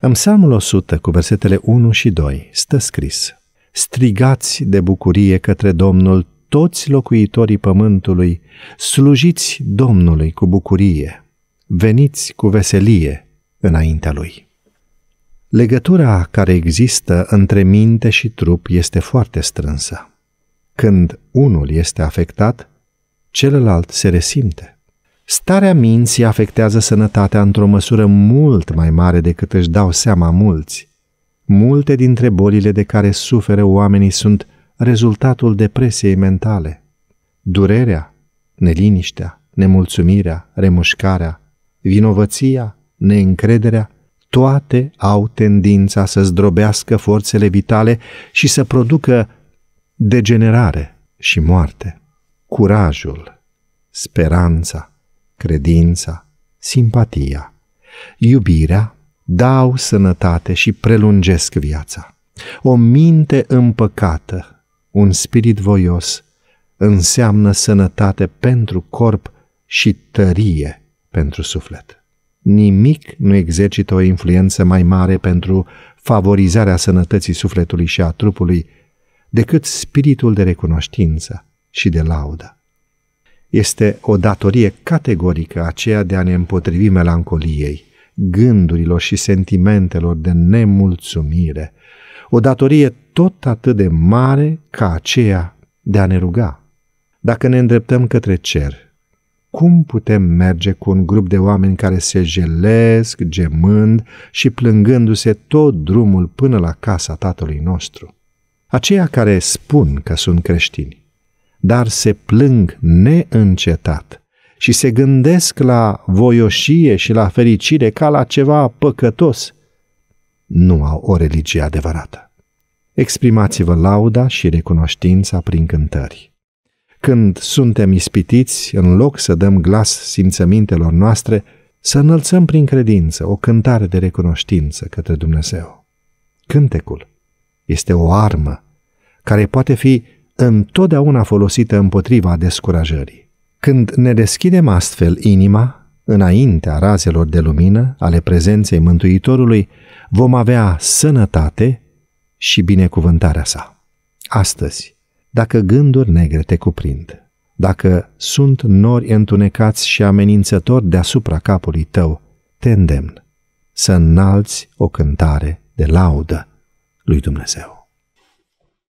În Psalmul 100, cu versetele 1 și 2, stă scris Strigați de bucurie către Domnul toți locuitorii pământului, slujiți Domnului cu bucurie, veniți cu veselie înaintea Lui. Legătura care există între minte și trup este foarte strânsă. Când unul este afectat, celălalt se resimte. Starea minții afectează sănătatea într-o măsură mult mai mare decât își dau seama mulți. Multe dintre bolile de care suferă oamenii sunt rezultatul depresiei mentale. Durerea, neliniștea, nemulțumirea, remușcarea, vinovăția, neîncrederea, toate au tendința să zdrobească forțele vitale și să producă degenerare și moarte. Curajul, speranța, credința, simpatia, iubirea dau sănătate și prelungesc viața. O minte împăcată, un spirit voios, înseamnă sănătate pentru corp și tărie pentru suflet. Nimic nu exercită o influență mai mare pentru favorizarea sănătății sufletului și a trupului decât spiritul de recunoștință și de laudă. Este o datorie categorică aceea de a ne împotrivi melancoliei, gândurilor și sentimentelor de nemulțumire, o datorie tot atât de mare ca aceea de a ne ruga. Dacă ne îndreptăm către cer, cum putem merge cu un grup de oameni care se jelesc, gemând și plângându-se tot drumul până la casa Tatălui nostru? Aceia care spun că sunt creștini, dar se plâng neîncetat și se gândesc la voioșie și la fericire ca la ceva păcătos, nu au o religie adevărată. Exprimați-vă lauda și recunoștința prin cântări. Când suntem ispitiți, în loc să dăm glas simțămintelor noastre, să înălțăm prin credință o cântare de recunoștință către Dumnezeu. Cântecul este o armă care poate fi întotdeauna folosită împotriva descurajării. Când ne deschidem astfel inima, înaintea razelor de lumină ale prezenței Mântuitorului, vom avea sănătate și binecuvântarea sa. Astăzi, dacă gânduri negre te cuprind, dacă sunt nori întunecați și amenințători deasupra capului tău, te îndemn să înalți o cântare de laudă lui Dumnezeu.